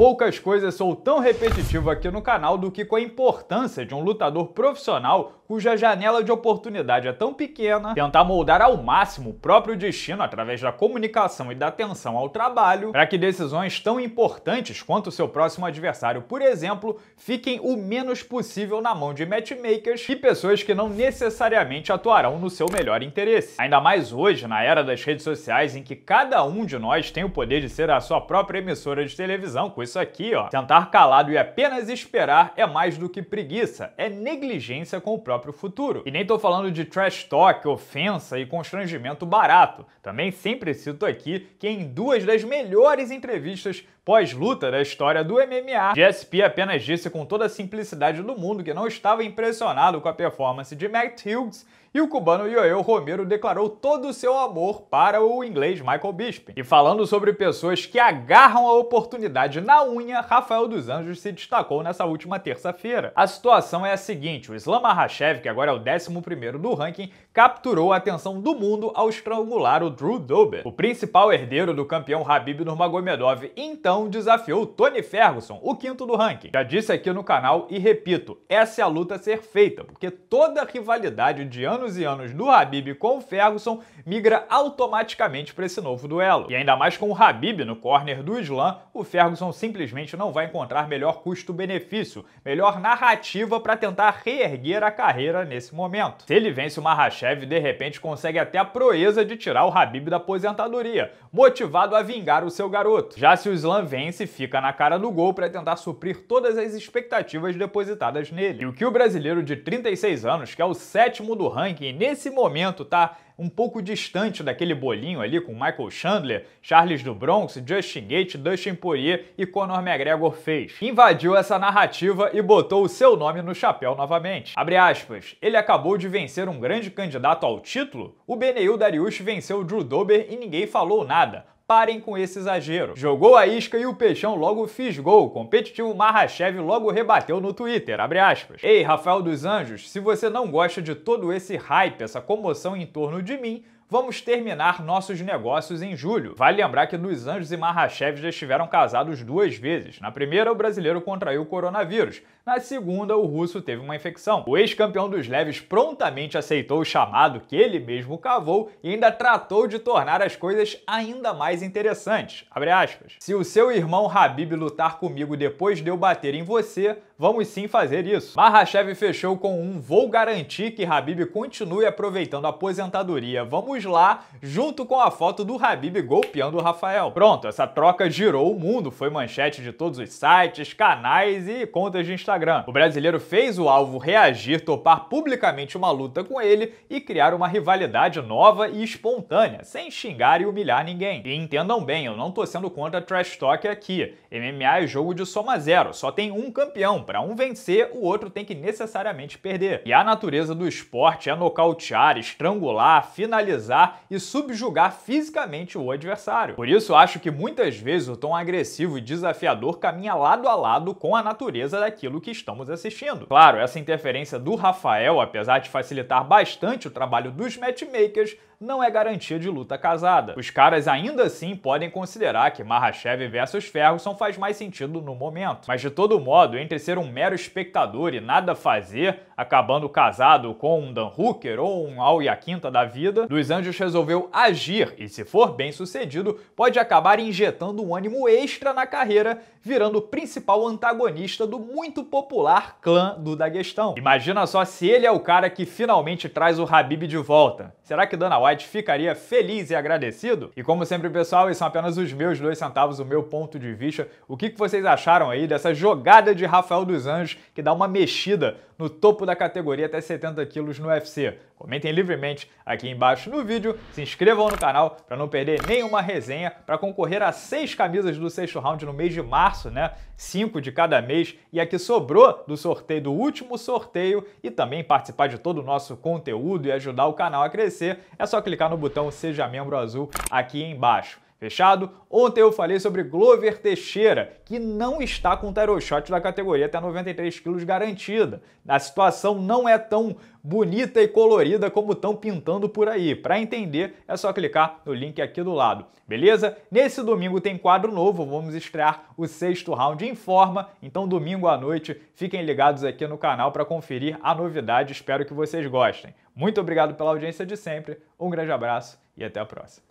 Poucas coisas sou tão repetitivo aqui no canal do que com a importância de um lutador profissional cuja janela de oportunidade é tão pequena, tentar moldar ao máximo o próprio destino através da comunicação e da atenção ao trabalho, para que decisões tão importantes quanto o seu próximo adversário, por exemplo, fiquem o menos possível na mão de matchmakers e pessoas que não necessariamente atuarão no seu melhor interesse. Ainda mais hoje, na era das redes sociais, em que cada um de nós tem o poder de ser a sua própria emissora de televisão, com isso isso aqui, ó. Sentar calado e apenas esperar é mais do que preguiça, é negligência com o próprio futuro. E nem tô falando de trash talk, ofensa e constrangimento barato. Também sempre cito aqui que em duas das melhores entrevistas Pós-luta da história do MMA, GSP apenas disse com toda a simplicidade do mundo que não estava impressionado com a performance de Matt Hughes e o cubano Yoel Romero declarou todo o seu amor para o inglês Michael Bisping. E falando sobre pessoas que agarram a oportunidade na unha, Rafael dos Anjos se destacou nessa última terça-feira. A situação é a seguinte, o Islam Makhachev, que agora é o 11º do ranking, capturou a atenção do mundo ao estrangular o Drew Dober. O principal herdeiro do campeão Habib Nurmagomedov, então, então é desafiou Tony Ferguson, o quinto do ranking. Já disse aqui no canal e repito, essa é a luta a ser feita, porque toda a rivalidade de anos e anos do Habib com o Ferguson migra automaticamente para esse novo duelo. E ainda mais com o Habib no corner do Islam, o Ferguson simplesmente não vai encontrar melhor custo-benefício, melhor narrativa para tentar reerguer a carreira nesse momento. Se ele vence o Mahashev, de repente consegue até a proeza de tirar o Habib da aposentadoria, motivado a vingar o seu garoto. Já se o Islam vence e fica na cara do gol para tentar suprir todas as expectativas depositadas nele. E o que o brasileiro de 36 anos, que é o sétimo do ranking, nesse momento tá um pouco distante daquele bolinho ali com Michael Chandler, Charles do Bronx, Justin Gates, Dustin Poirier e Conor McGregor fez. Invadiu essa narrativa e botou o seu nome no chapéu novamente. Abre aspas, ele acabou de vencer um grande candidato ao título? O Beneil Dariush venceu o Drew Dober e ninguém falou nada Parem com esse exagero. Jogou a isca e o Peixão logo fisgou. O competitivo Marrachev logo rebateu no Twitter, abre aspas. Ei, Rafael dos Anjos, se você não gosta de todo esse hype, essa comoção em torno de mim, vamos terminar nossos negócios em julho. Vale lembrar que Luiz Anjos e Marrachev já estiveram casados duas vezes. Na primeira, o brasileiro contraiu o coronavírus. Na segunda, o russo teve uma infecção. O ex-campeão dos leves prontamente aceitou o chamado que ele mesmo cavou e ainda tratou de tornar as coisas ainda mais interessantes. Se o seu irmão Habib lutar comigo depois de eu bater em você, vamos sim fazer isso. Mahashev fechou com um vou garantir que Habib continue aproveitando a aposentadoria. Vamos lá, junto com a foto do Habib golpeando o Rafael. Pronto, essa troca girou o mundo, foi manchete de todos os sites, canais e contas de Instagram. Instagram. O brasileiro fez o alvo reagir, topar publicamente uma luta com ele e criar uma rivalidade nova e espontânea, sem xingar e humilhar ninguém. E entendam bem, eu não tô sendo contra trash talk aqui. MMA é jogo de soma zero, só tem um campeão. Para um vencer, o outro tem que necessariamente perder. E a natureza do esporte é nocautear, estrangular, finalizar e subjugar fisicamente o adversário. Por isso, acho que muitas vezes o tom agressivo e desafiador caminha lado a lado com a natureza daquilo aquilo que estamos assistindo. Claro, essa interferência do Rafael, apesar de facilitar bastante o trabalho dos matchmakers, não é garantia de luta casada. Os caras ainda assim podem considerar que Mahashev versus Ferguson faz mais sentido no momento. Mas de todo modo, entre ser um mero espectador e nada fazer, acabando casado com um Dan Hooker ou um Al Quinta da vida, Dos Anjos resolveu agir e, se for bem sucedido, pode acabar injetando um ânimo extra na carreira, virando o principal antagonista do muito popular clã do Daguestão. Imagina só se ele é o cara que finalmente traz o Habib de volta. Será que Dana White White ficaria feliz e agradecido? E como sempre, pessoal, esses são apenas os meus dois centavos, o meu ponto de vista. O que vocês acharam aí dessa jogada de Rafael dos Anjos que dá uma mexida no topo da categoria até 70 quilos no UFC. Comentem livremente aqui embaixo no vídeo, se inscrevam no canal para não perder nenhuma resenha, para concorrer a seis camisas do sexto round no mês de março, né? Cinco de cada mês e a que sobrou do sorteio do último sorteio e também participar de todo o nosso conteúdo e ajudar o canal a crescer, é só clicar no botão Seja Membro Azul aqui embaixo. Fechado? Ontem eu falei sobre Glover Teixeira, que não está com o shot da categoria até 93 quilos garantida. A situação não é tão bonita e colorida como estão pintando por aí. Para entender, é só clicar no link aqui do lado, beleza? Nesse domingo tem quadro novo, vamos estrear o sexto round em forma, então domingo à noite fiquem ligados aqui no canal para conferir a novidade, espero que vocês gostem. Muito obrigado pela audiência de sempre, um grande abraço e até a próxima.